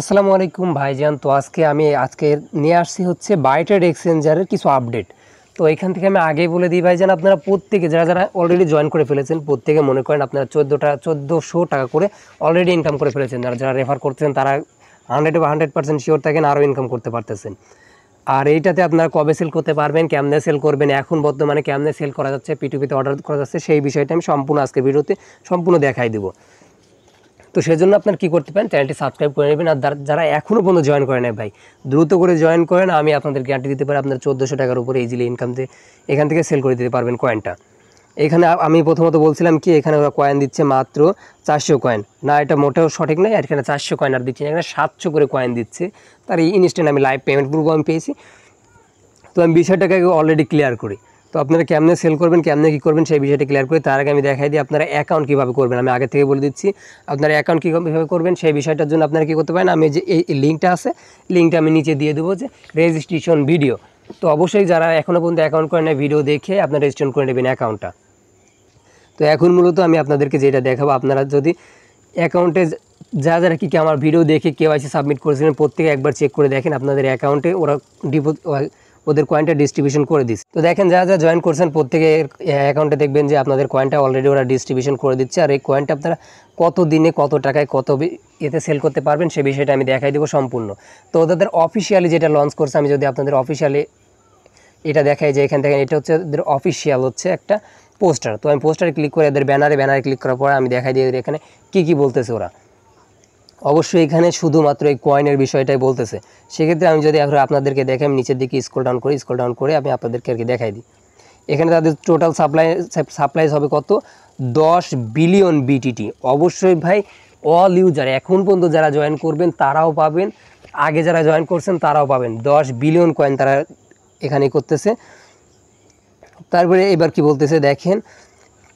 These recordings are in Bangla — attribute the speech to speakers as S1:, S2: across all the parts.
S1: আসসালামু আলাইকুম ভাইজান তো আজকে আমি আজকে নিয়ে আসছি হচ্ছে বাইটেড এক্সচেঞ্জারের কিছু আপডেট তো এখান থেকে আমি আগেই বলে দিই ভাইজান আপনারা প্রত্যেকে যারা যারা অলরেডি জয়েন করে ফেলেছেন প্রত্যেকে মনে করেন আপনারা চোদ্দোটা চোদ্দোশো টাকা করে অলরেডি ইনকাম করে ফেলেছেন যারা যারা রেফার করতেছেন তারা হান্ড্রেড বা হান্ড্রেড পার্সেন্ট শিওর থাকেন আরও ইনকাম করতে পারতেছেন আর এইটাতে আপনারা কবে সেল করতে পারবেন কেমনে সেল করবেন এখন বর্তমানে কেমনে সেল করা যাচ্ছে পিটুপিতে অর্ডার করা যাচ্ছে সেই বিষয়টা আমি সম্পূর্ণ আজকে ভিডিওতে সম্পূর্ণ দেখাই দেবো তো সেজন্য আপনার কি করতে পারেন চ্যানেলটি সাবস্ক্রাইব করে নেবেন আর যারা এখনও পর্যন্ত জয়েন করে নেয় ভাই দ্রুত করে জয়েন করেন আমি আপনাদের গ্যারান্টি দিতে পারি আপনার চোদ্দোশো টাকার উপরে ইজিলি ইনকাম দিয়ে এখান থেকে সেল করে দিতে পারবেন কয়েনটা এখানে আমি প্রথমত বলছিলাম কি এখানে ওরা কয়েন দিচ্ছে মাত্র চারশো কয়েন না এটা মোটেও সঠিক নয় আর এখানে চারশো কয়েন আর দিচ্ছে এখানে সাতশো করে কয়েন দিচ্ছে তার এই ইনস্ট্যান্ট আমি লাইভ পেমেন্ট প্রুফ আমি পেয়েছি তো আমি বিষয়টাকে অলরেডি ক্লিয়ার করি তো আপনারা কেমনে সেল করবেন কেমনে কী করবেন সেই বিষয়টা ক্লিয়ার করি তার আগে আমি দেখাই দিই আপনারা অ্যাকাউন্ট কীভাবে করবেন আমি আগে থেকে বলে দিচ্ছি আপনারা অ্যাকাউন্ট কীভাবে করবেন সেই বিষয়টার জন্য আপনারা কী করতে পারেন আমি যে এই লিঙ্কটা আছে লিঙ্কটা আমি নিচে দিয়ে দেবো যে রেজিস্ট্রেশন ভিডিও তো অবশ্যই যারা এখনও পর্যন্ত অ্যাকাউন্ট করে নেয় ভিডিও দেখে আপনারা রেজিস্ট্রেশন করে নেবেন অ্যাকাউন্টটা তো এখন মূলত আমি আপনাদেরকে যেটা দেখাবো আপনারা যদি অ্যাকাউন্টে যারা যারা কি আমার ভিডিও দেখে কেউ আছে সাবমিট করেছিলেন প্রত্যেকে একবার চেক করে দেখেন আপনাদের অ্যাকাউন্টে ওরা ডিপো ওদের কয়েনটা ডিস্ট্রিবিউশন করে দিচ্ছে তো দেখেন যারা যারা জয়েন করছেন প্রত্যেকে অ্যাকাউন্টে দেখবেন যে আপনাদের কয়েনটা অলরেডি ওরা ডিস্ট্রিবিউশন করে দিচ্ছে আর এই কয়েনটা আপনারা কত দিনে কত টাকায় কত এতে সেল করতে পারবেন সে বিষয়টা আমি দেখাই দেবো সম্পূর্ণ তো ওদের অফিসিয়ালি যেটা লঞ্চ করছে আমি যদি আপনাদের অফিসিয়ালি এটা দেখাই যে এখান থেকে এটা হচ্ছে ওদের অফিসিয়াল হচ্ছে একটা পোস্টার তো আমি পোস্টারে ক্লিক করে এদের ব্যানারে ব্যানারে ক্লিক করার পর আমি দেখাই দিই এখানে কী কী বলতেছে ওরা অবশ্যই এখানে শুধুমাত্র এই কয়েনের বিষয়টাই বলতেছে সেক্ষেত্রে আমি যদি এখন আপনাদেরকে দেখে আমি নিচের দিকে স্কোল ডাউন করি স্কোল ডাউন করে আমি আপনাদেরকে আর কি দেখাই দিই এখানে তাদের টোটাল সাপ্লাই সাপ্লাইজ হবে কত দশ বিলিয়ন বিটিটি অবশ্যই ভাই অল ইউজার এখন পর্যন্ত যারা জয়েন করবেন তারাও পাবেন আগে যারা জয়েন করছেন তারাও পাবেন দশ বিলিয়ন কয়েন তারা এখানে করতেছে তারপরে এবার কি বলতেছে দেখেন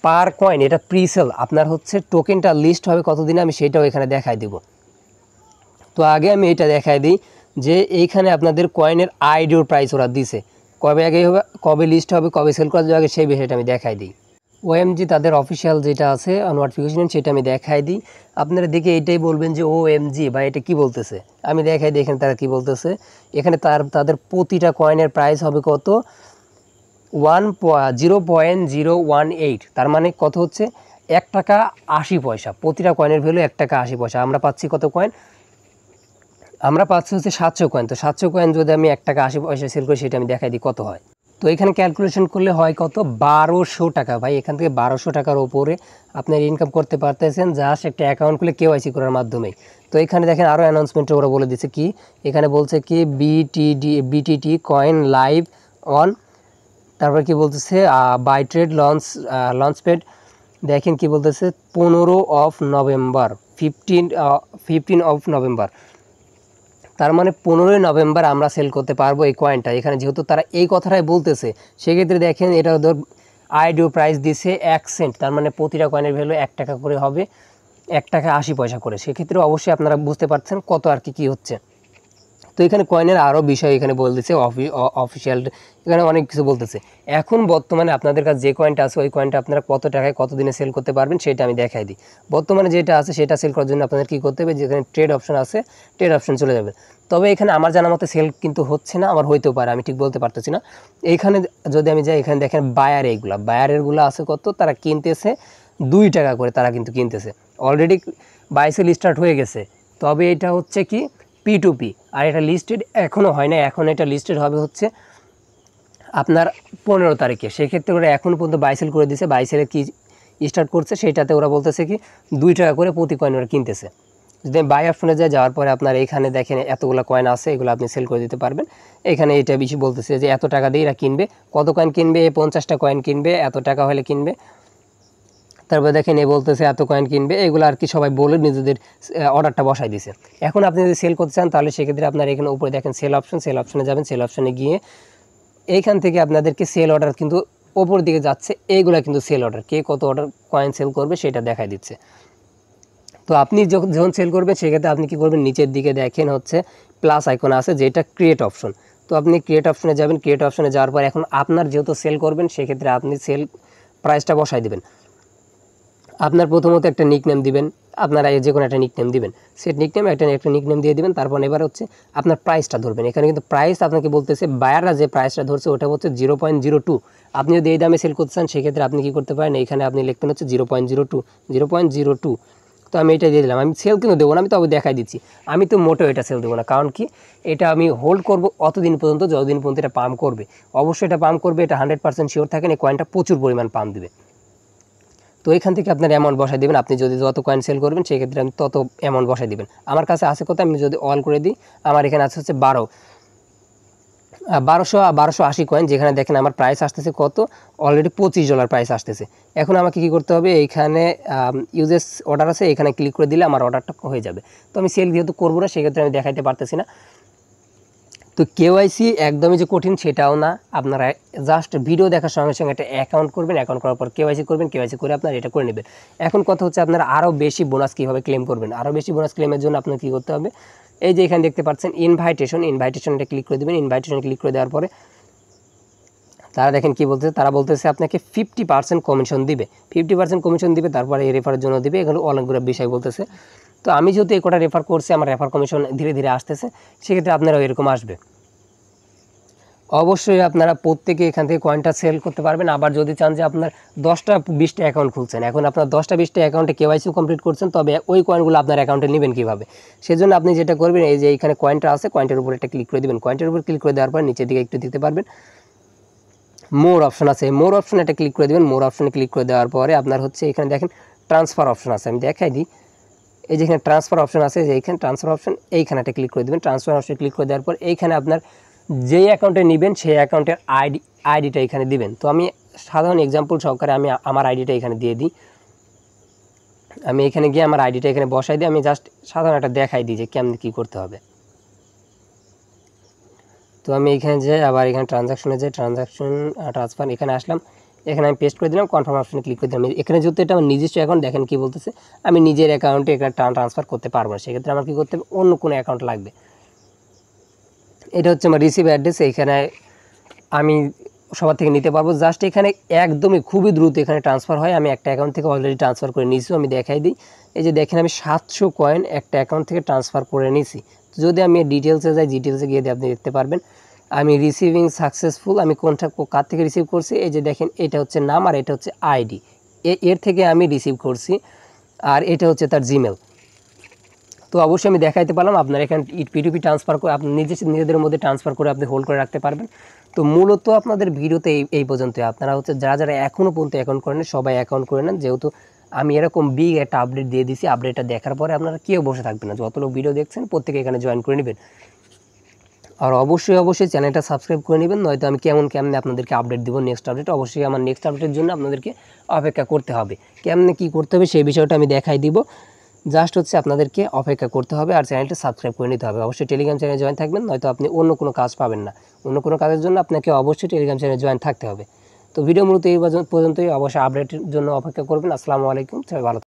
S1: পার কয়েন এটা প্রিসেল আপনার হচ্ছে টোকেনটা লিস্ট হবে কতদিনে আমি সেটাও এখানে দেখাই দেবো তো আগে আমি এটা দেখাই দিই যে এইখানে আপনাদের কয়েনের আইডিওর প্রাইস ওরা দিছে কবে আগে হবে কবে লিস্ট হবে কবে সেল করা যাবে সেই বিষয়টা আমি দেখাই দিই ওএমজি তাদের অফিসিয়াল যেটা আছে নোটিফিকেশন সেটা আমি দেখাই দিই আপনারা দেখে এটাই বলবেন যে ও এমজি বা এটা কি বলতেছে আমি দেখাই দিই এখানে তারা কি বলতেছে এখানে তার তাদের প্রতিটা কয়েনের প্রাইস হবে কত one zero point zero one eight তার মানে কত হচ্ছে এক টাকা আশি পয়সা প্রতিটা কয়েনের ভ্যালু এক টাকা আশি পয়সা আমরা পাচ্ছি কত কয়েন আমরা পাচ্ছি হচ্ছে সাতশো কয়েন তো সাতশো কয়েন যদি আমি এক টাকা আশি পয়সা সেল করি সেটা আমি দেখাই দিই কত হয় তো এখানে ক্যালকুলেশন করলে হয় কত বারোশো টাকা ভাই এখান থেকে বারোশো টাকার ওপরে আপনার ইনকাম করতে পারতেছেন জাস্ট একটা অ্যাকাউন্ট খুলে কেওয়াইসি করার মাধ্যমে তো এখানে দেখেন আরও অ্যানাউন্সমেন্টে ওরা বলে দিচ্ছে কি এখানে বলছে কি BTD BTT coin live on তারপর কি বলতেছে buy trade launch launchpad দেখেন কি বলতেছে পনেরো of November fifteen fifteen of November তার মানে পনেরোই নভেম্বর আমরা সেল করতে পারবো এই কয়েনটা এখানে যেহেতু তারা এই কথাটাই বলতেছে সেক্ষেত্রে দেখেন এটা ধর আইডিও প্রাইস দিছে এক সেন্ট তার মানে প্রতিটা কয়েনের ভ্যালু এক টাকা করে হবে এক টাকা আশি পয়সা করে সেক্ষেত্রে অবশ্যই আপনারা বুঝতে পারছেন কত আর কি কী হচ্ছে তো এখানে কয়েনের আরও বিষয় এখানে বলতেছে অফিসিয়াল এখানে অনেক কিছু বলতেছে এখন বর্তমানে আপনাদের কাছে যে কয়েনটা আছে ওই কয়েনটা আপনারা কত টাকায় কত দিনে সেল করতে পারবেন সেটা আমি দেখাই দিই বর্তমানে যেটা আছে সেটা সেল করার জন্য আপনাদের কী করতে হবে যেখানে ট্রেড অপশন আছে ট্রেড অপশন চলে যাবে তবে এখানে আমার জানা মতে সেল কিন্তু হচ্ছে না আমার হইতেও পারে আমি ঠিক বলতে পারতেছি না এইখানে যদি আমি যাই এখানে দেখেন বায়ার এইগুলো বায়ার আছে কত তারা কিনতেছে দুই টাকা করে তারা কিন্তু কিনতেছে অলরেডি বাইসেল স্টার্ট হয়ে গেছে তবে এটা হচ্ছে কি পি টু পি আর এটা লিস্টেড এখনও হয় না এখন এটা লিস্টেড হবে হচ্ছে আপনার পনেরো তারিখে সেক্ষেত্রে ওরা এখন পর্যন্ত বাইসেল করে দিছে বাইসেলে কি স্টার্ট করছে সেটাতে ওরা বলতেছে কি দুই টাকা করে প্রতি কয়েন ওরা কিনতেছে যদি বাই অপশনে যায় যাওয়ার পরে আপনার এখানে দেখেন এতগুলো কয়েন আছে এগুলো আপনি সেল করে দিতে পারবেন এখানে এটা বেশি বলতেছে যে এত টাকা দিয়ে এরা কিনবে কত কয়েন কিনবে পঞ্চাশটা কয়েন কিনবে এত টাকা হলে কিনবে তারপর দেখেন এ বলতেছে এত কয়েন কিনবে এগুলো আর কি সবাই বলে নিজেদের অর্ডারটা বসাই দিছে এখন আপনি যদি সেল করতে চান তাহলে সেক্ষেত্রে আপনার এখানে উপরে দেখেন সেল অপশন সেল অপশনে যাবেন সেল অপশনে গিয়ে এইখান থেকে আপনাদেরকে সেল অর্ডার কিন্তু ওপর দিকে যাচ্ছে এইগুলা কিন্তু সেল অর্ডার কে কত অর্ডার কয়েন সেল করবে সেটা দেখাই দিচ্ছে তো আপনি যখন যখন সেল করবেন সেক্ষেত্রে আপনি কি করবেন নিচের দিকে দেখেন হচ্ছে প্লাস আইকন আছে যেটা ক্রিয়েট অপশন তো আপনি ক্রিয়েট অপশনে যাবেন ক্রিয়েট অপশনে যাওয়ার পর এখন আপনার যেহেতু সেল করবেন সেক্ষেত্রে আপনি সেল প্রাইসটা বসাই দেবেন আপনার প্রথমত একটা নিকনেম দিবেন আপনারা যে কোনো একটা নিকনেম দিবেন সেট নিকনেম একটা একটা নিকনেম দিয়ে দিবেন তারপর এবার হচ্ছে আপনার প্রাইসটা ধরবেন এখানে কিন্তু প্রাইস আপনাকে বলতেছে বায়াররা যে প্রাইসটা ধরছে ওটা হচ্ছে জিরো পয়েন্ট জিরো টু আপনি যদি এই দামে সেল করতে চান সেক্ষেত্রে আপনি কী করতে পারেন এখানে আপনি লিখবেন হচ্ছে zero point zero two zero point zero two তো আমি এটা দিয়ে দিলাম আমি সেল কিন্তু দেবো না আমি তবে দেখাই দিচ্ছি আমি তো মোটেও এটা সেল দেবো না কারণ কি এটা আমি হোল্ড করব অতদিন পর্যন্ত যতদিন পর্যন্ত এটা পাম্প করবে অবশ্যই এটা পাম্প করবে এটা হান্ড্রেড পার্সেন্ট শিওর থাকেন এই কয়েনটা প্রচুর পরিমাণ পাম্প দেবে তো এখান থেকে আপনার অ্যামাউন্ট বসাই দেবেন আপনি যদি যত কয়েন সেল করবেন সেক্ষেত্রে আমি তত অ্যামাউন্ট বসাই দেবেন আমার কাছে আছে কথা আমি যদি অল করে দিই আমার এখানে আছে হচ্ছে বারো বারোশো বারোশো আশি কয়েন যেখানে দেখেন আমার প্রাইস আসতেছে কত অলরেডি পঁচিশ ডলার প্রাইস আসতেছে এখন আমাকে কি করতে হবে এইখানে ইউজেস অর্ডার আছে এখানে ক্লিক করে দিলে আমার অর্ডারটা হয়ে যাবে তো আমি সেল যেহেতু করবো না সেক্ষেত্রে আমি দেখাইতে পারতেছি না তো কেওয়াইসি একদমই যে কঠিন সেটাও না আপনারা জাস্ট ভিডিও দেখার সঙ্গে সঙ্গে একটা অ্যাকাউন্ট করবেন অ্যাকাউন্ট করার পর কেওয়াইসি করবেন কেওয়াইসি করে আপনারা এটা করে নেবেন এখন কথা হচ্ছে আপনারা আরও বেশি বোনাস কীভাবে ক্লেম করবেন আরও বেশি বোনাস ক্লেমের জন্য আপনার কী করতে হবে এই যে এখানে দেখতে পাচ্ছেন ইনভাইটেশন ইনভাইটেশন এটা ক্লিক করে দেবেন ইনভাইটেশন ক্লিক করে দেওয়ার পরে তারা দেখেন কি বলতেছে তারা বলতেছে আপনাকে ফিফটি পার্সেন্ট কমিশন দিবে ফিফটি পার্সেন্ট কমিশন দিবে তারপরে রেফারের জন্য দিবে এখানে অনেকগুলো বিষয় বলতেছে তো আমি যেহেতু এই কটা রেফার করছি আমার রেফার কমিশন ধীরে ধীরে আসতেছে সেক্ষেত্রে আপনারাও এরকম আসবে অবশ্যই আপনারা প্রত্যেকে এখান থেকে কয়েনটা সেল করতে পারবেন আবার যদি চান যে আপনার দশটা বিশটা অ্যাকাউন্ট খুলছেন এখন আপনার দশটা বিশটা অ্যাকাউন্টে কেওয়াইসি কমপ্লিট করছেন তবে ওই কয়েনগুলো আপনার অ্যাকাউন্টে নেবেন কীভাবে সেজন্য আপনি যেটা করবেন এই যে এখানে কয়েনটা আছে কয়েন্টের উপর একটা ক্লিক করে দেবেন কয়েন্টের উপর ক্লিক করে দেওয়ার পর নিচের দিকে একটু দিতে পারবেন মোর অপশন আছে মোর অপশন একটা ক্লিক করে দেবেন মোর অপশনে ক্লিক করে দেওয়ার পরে আপনার হচ্ছে এখানে দেখেন ট্রান্সফার অপশন আছে আমি দেখাই দিই এই যেখানে ট্রান্সফার অপশন আছে যে এইখানে ট্রান্সফার অপশন এইখানে একটা ক্লিক করে দেবেন ট্রান্সফার অপশন ক্লিক করে দেওয়ার পর এইখানে আপনার যেই অ্যাকাউন্টে নেবেন সেই অ্যাকাউন্টের আইডি আইডিটা এখানে দিবেন তো আমি সাধারণ এক্সাম্পল সহকারে আমি আমার আইডিটা এখানে দিয়ে দিই আমি এখানে গিয়ে আমার আইডিটা এখানে বসাই দিই আমি জাস্ট সাধারণ একটা দেখাই দিই যে কেমন কী করতে হবে তো আমি এখানে যাই আবার এখানে ট্রানজাকশনে যাই ট্রানজাকশন ট্রান্সফার এখানে আসলাম এখানে আমি পেস্ট করে দিলাম কনফার্ম অপশানে ক্লিক করে দিলাম এখানে যেহেতু এটা আমার নিজস্ব অ্যাকাউন্ট দেখেন কী বলতেছে আমি নিজের অ্যাকাউন্টে এখানে ট্রান্সফার করতে পারবো না সেক্ষেত্রে আমার কী করতে হবে অন্য কোনো অ্যাকাউন্ট লাগবে এটা হচ্ছে আমার রিসিভ অ্যাড্রেস এখানে আমি সবার থেকে নিতে পারবো জাস্ট এখানে একদমই খুবই দ্রুত এখানে ট্রান্সফার হয় আমি একটা অ্যাকাউন্ট থেকে অলরেডি ট্রান্সফার করে নিয়েছি আমি দেখাই দিই এই যে দেখেন আমি সাতশো কয়েন একটা অ্যাকাউন্ট থেকে ট্রান্সফার করে নিয়েছি যদি আমি ডিটেলসে যাই ডিটেলসে গিয়ে আপনি দেখতে পারবেন আমি রিসিভিং সাকসেসফুল আমি কোনটা কার থেকে রিসিভ করছি এই যে দেখেন এটা হচ্ছে নাম আর এটা হচ্ছে আইডি এর থেকে আমি রিসিভ করছি আর এটা হচ্ছে তার জিমেল তো অবশ্যই আমি দেখাইতে পারলাম আপনার এখানে পিটুপি ট্রান্সফার করে আপনি নিজে নিজেদের মধ্যে ট্রান্সফার করে আপনি হোল্ড করে রাখতে পারবেন তো মূলত আপনাদের ভিডিওতে এই এই পর্যন্তই আপনারা হচ্ছে যারা যারা এখনও পর্যন্ত অ্যাকাউন্ট করেন সবাই অ্যাকাউন্ট করে নেন যেহেতু আমি এরকম বিগ একটা আপডেট দিয়ে দিছি আপডেটটা দেখার পরে আপনারা কেউ বসে থাকবেন না যত লোক ভিডিও দেখছেন প্রত্যেকে এখানে জয়েন করে নেবেন আর অবশ্যই অবশ্যই চ্যানেলটা সাবস্ক্রাইব করে নেবেন নয়তো আমি কেমন কেমনে আপনাদেরকে আপডেট দেবো নেক্সট আপডেট অবশ্যই আমার নেক্সট আপডেটের জন্য আপনাদেরকে অপেক্ষা করতে হবে কেমনে কি করতে হবে সেই বিষয়টা আমি দেখাই দিব জাস্ট হচ্ছে আপনাদেরকে অপেক্ষা করতে হবে আর চ্যানেলটা সাবস্ক্রাইব করে নিতে হবে অবশ্যই টেলিগ্রাম চ্যানেলে জয়েন থাকবেন নয়তো আপনি অন্য কোনো কাজ পাবেন না অন্য কোনো কাজের জন্য আপনাকে অবশ্যই টেলিগ্রাম চ্যানেলে জয়েন থাকতে হবে তো ভিডিও মূলত এই পর্যন্তই অবশ্যই আপডেটের জন্য অপেক্ষা করবেন আসসালামু আলাইকুম ভালো